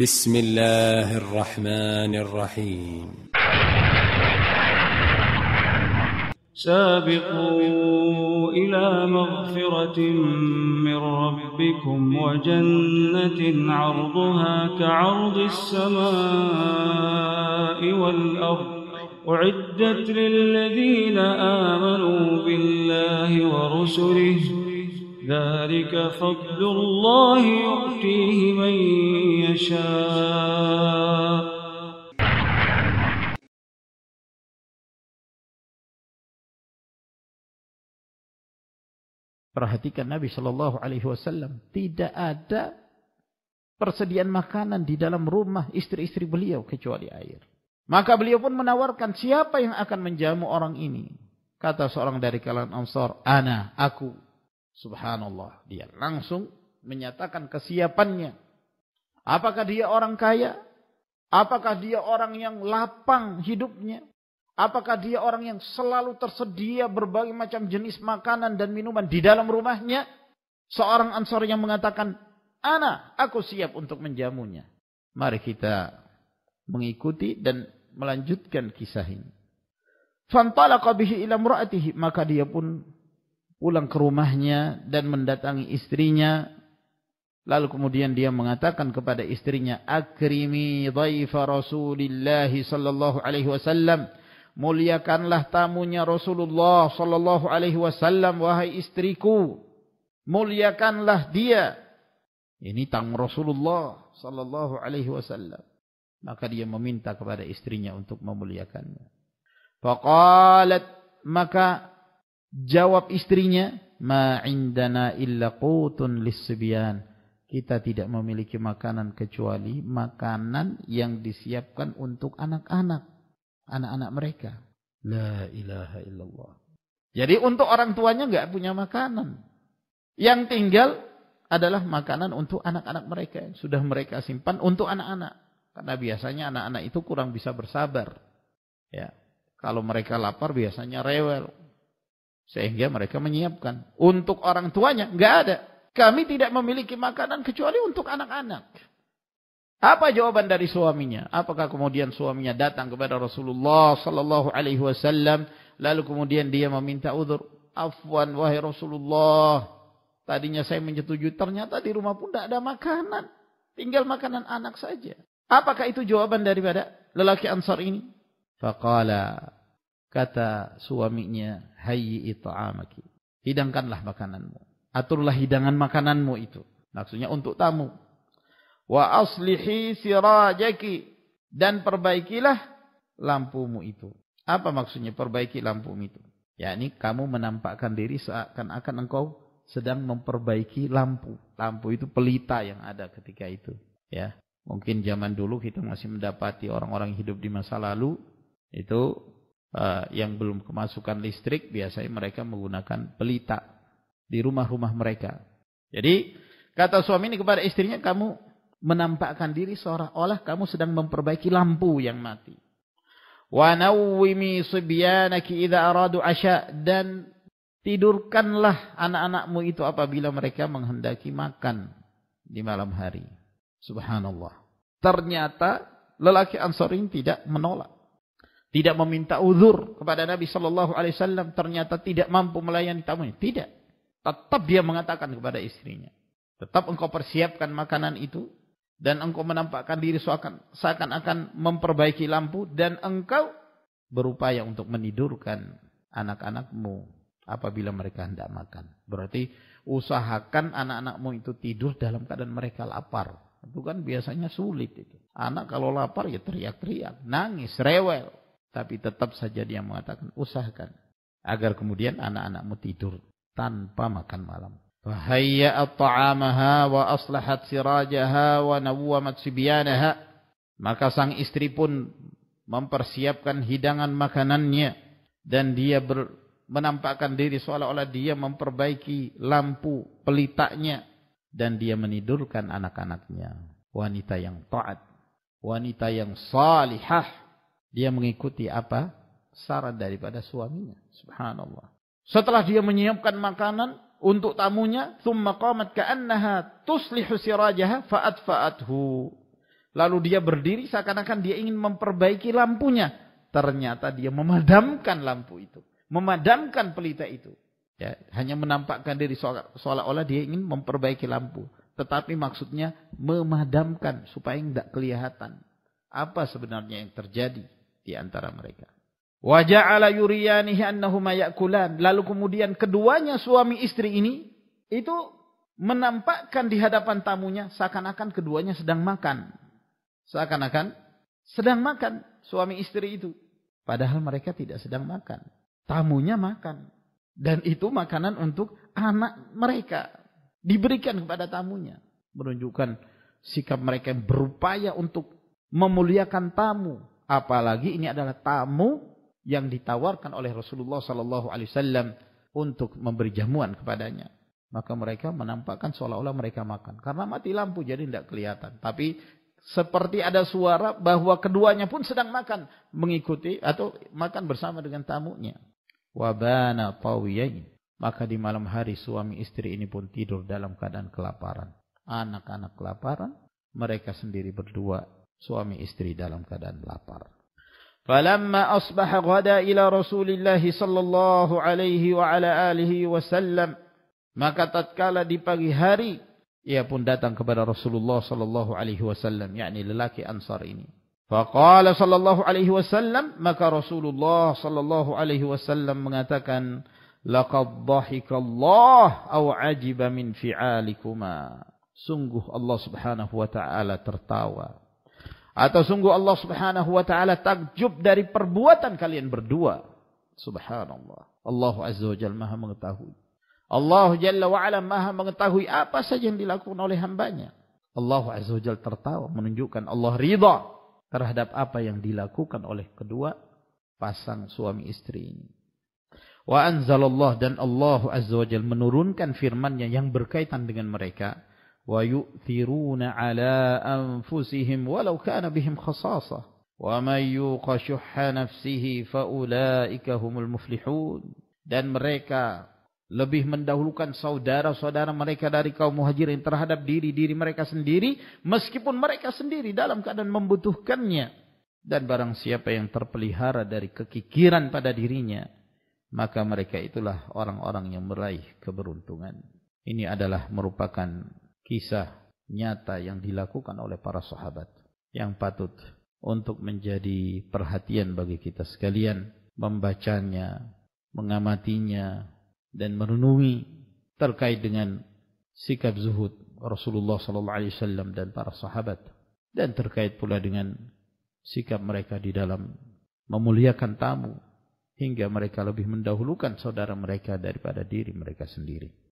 بسم الله الرحمن الرحيم سابقوا إلى مغفرة من ربكم وجنة عرضها كعرض السماء والأرض أعدت للذين آمنوا بالله ورسله ذلك فضل الله يؤتيه من يشاء Perhatikan Nabi Shallallahu Alaihi Wasallam tidak ada persediaan makanan di dalam rumah istri-istri beliau kecuali air. Maka beliau pun menawarkan siapa yang akan menjamu orang ini. Kata seorang dari kalangan Ansor, Ana, aku. Subhanallah, dia langsung menyatakan kesiapannya. Apakah dia orang kaya? Apakah dia orang yang lapang hidupnya? Apakah dia orang yang selalu tersedia berbagai macam jenis makanan dan minuman di dalam rumahnya? Seorang ansor yang mengatakan, Ana, aku siap untuk menjamunya. Mari kita mengikuti dan melanjutkan kisah ini. bihi ila Maka dia pun pulang ke rumahnya dan mendatangi istrinya. Lalu kemudian dia mengatakan kepada istrinya, "Akrimi dhaifa Rasulillah sallallahu alaihi wasallam." Muliakanlah tamunya Rasulullah sallallahu alaihi wasallam wahai istriku. Muliakanlah dia. Ini tamu Rasulullah sallallahu alaihi wasallam. Maka dia meminta kepada istrinya untuk memuliakannya. Faqalat maka Jawab istrinya, "Ma indana illa qutun lisbiyan." Kita tidak memiliki makanan kecuali makanan yang disiapkan untuk anak-anak, anak-anak mereka. La ilaha illallah. Jadi untuk orang tuanya nggak punya makanan. Yang tinggal adalah makanan untuk anak-anak mereka yang sudah mereka simpan untuk anak-anak. Karena biasanya anak-anak itu kurang bisa bersabar. Ya, kalau mereka lapar biasanya rewel, sehingga mereka menyiapkan. Untuk orang tuanya, nggak ada. Kami tidak memiliki makanan kecuali untuk anak-anak. Apa jawaban dari suaminya? Apakah kemudian suaminya datang kepada Rasulullah sallallahu alaihi wasallam lalu kemudian dia meminta uzur? Afwan wahai Rasulullah, tadinya saya menyetujui, ternyata di rumah pun tidak ada makanan. Tinggal makanan anak saja. Apakah itu jawaban daripada lelaki Ansar ini? Faqala Kata suaminya, itu it'amaki. Hidangkanlah makananmu. Aturlah hidangan makananmu itu. Maksudnya untuk tamu. Wa aslihi sirajaki. Dan perbaikilah lampumu itu. Apa maksudnya perbaiki lampumu itu? ya ini kamu menampakkan diri seakan-akan engkau sedang memperbaiki lampu. Lampu itu pelita yang ada ketika itu. Ya, Mungkin zaman dulu kita masih mendapati orang-orang hidup di masa lalu. Itu Eh, yang belum kemasukan listrik biasanya mereka menggunakan pelita di rumah-rumah mereka. Jadi kata suami ini kepada istrinya kamu menampakkan diri seolah-olah kamu sedang memperbaiki lampu yang mati. Wa nawwimi sibyanaki idza aradu asya dan tidurkanlah anak-anakmu itu apabila mereka menghendaki makan di malam hari. Subhanallah. Ternyata lelaki Ansor ini tidak menolak tidak meminta uzur kepada Nabi Shallallahu Alaihi Wasallam ternyata tidak mampu melayani tamunya tidak tetap dia mengatakan kepada istrinya tetap engkau persiapkan makanan itu dan engkau menampakkan diri seakan-akan seakan memperbaiki lampu dan engkau berupaya untuk menidurkan anak-anakmu apabila mereka hendak makan berarti usahakan anak-anakmu itu tidur dalam keadaan mereka lapar itu kan biasanya sulit itu anak kalau lapar ya teriak-teriak nangis rewel tapi tetap saja dia mengatakan usahakan agar kemudian anak-anakmu tidur tanpa makan malam. wa aslahat wa Maka sang istri pun mempersiapkan hidangan makanannya dan dia ber, menampakkan diri seolah-olah dia memperbaiki lampu pelitanya dan dia menidurkan anak-anaknya wanita yang taat wanita yang salihah dia mengikuti apa? Syarat daripada suaminya. Subhanallah. Setelah dia menyiapkan makanan untuk tamunya, thumma qamat ka'annaha tuslihu sirajaha fa'atfa'athu. Lalu dia berdiri seakan-akan dia ingin memperbaiki lampunya. Ternyata dia memadamkan lampu itu. Memadamkan pelita itu. Ya, hanya menampakkan diri seolah-olah dia ingin memperbaiki lampu. Tetapi maksudnya memadamkan supaya tidak kelihatan. Apa sebenarnya yang terjadi? di antara mereka. Wajah ja'ala yuriyanihi annahuma ya'kulan. Lalu kemudian keduanya suami istri ini itu menampakkan di hadapan tamunya seakan-akan keduanya sedang makan. Seakan-akan sedang makan suami istri itu. Padahal mereka tidak sedang makan. Tamunya makan. Dan itu makanan untuk anak mereka. Diberikan kepada tamunya. Menunjukkan sikap mereka yang berupaya untuk memuliakan tamu apalagi ini adalah tamu yang ditawarkan oleh Rasulullah sallallahu alaihi wasallam untuk memberi jamuan kepadanya. Maka mereka menampakkan seolah-olah mereka makan karena mati lampu jadi tidak kelihatan. Tapi seperti ada suara bahwa keduanya pun sedang makan mengikuti atau makan bersama dengan tamunya. Wabana tawiyain. Maka di malam hari suami istri ini pun tidur dalam keadaan kelaparan. Anak-anak kelaparan, mereka sendiri berdua suami istri dalam keadaan lapar. فلما أصبح غدا إلى رسول الله صلى الله عليه وعلى آله maka tatkala di pagi hari ia pun datang kepada Rasulullah sallallahu alaihi wasallam yakni lelaki Ansar ini faqala sallallahu alaihi wasallam maka Rasulullah sallallahu alaihi wasallam mengatakan laqad dhahikallah aw ajiba min fi'alikuma sungguh Allah subhanahu wa taala tertawa atau sungguh Allah subhanahu wa ta'ala takjub dari perbuatan kalian berdua. Subhanallah. Allah azza wa jalla maha mengetahui. Allah jalla wa ala maha mengetahui apa saja yang dilakukan oleh hambanya. Allah azza wa jalla tertawa menunjukkan Allah ridha terhadap apa yang dilakukan oleh kedua pasang suami istri ini. Wa anzalallah dan Allah azza wa jalla menurunkan firman-Nya yang berkaitan dengan mereka ويؤثرون على أنفسهم ولو كان بهم خصاصة ومن يوق شح نفسه فأولئك هم المفلحون dan mereka lebih mendahulukan saudara-saudara mereka dari kaum muhajirin terhadap diri-diri mereka sendiri meskipun mereka sendiri dalam keadaan membutuhkannya dan barang siapa yang terpelihara dari kekikiran pada dirinya maka mereka itulah orang-orang yang meraih keberuntungan ini adalah merupakan kisah nyata yang dilakukan oleh para sahabat yang patut untuk menjadi perhatian bagi kita sekalian membacanya, mengamatinya dan merenungi terkait dengan sikap zuhud Rasulullah sallallahu alaihi wasallam dan para sahabat dan terkait pula dengan sikap mereka di dalam memuliakan tamu hingga mereka lebih mendahulukan saudara mereka daripada diri mereka sendiri.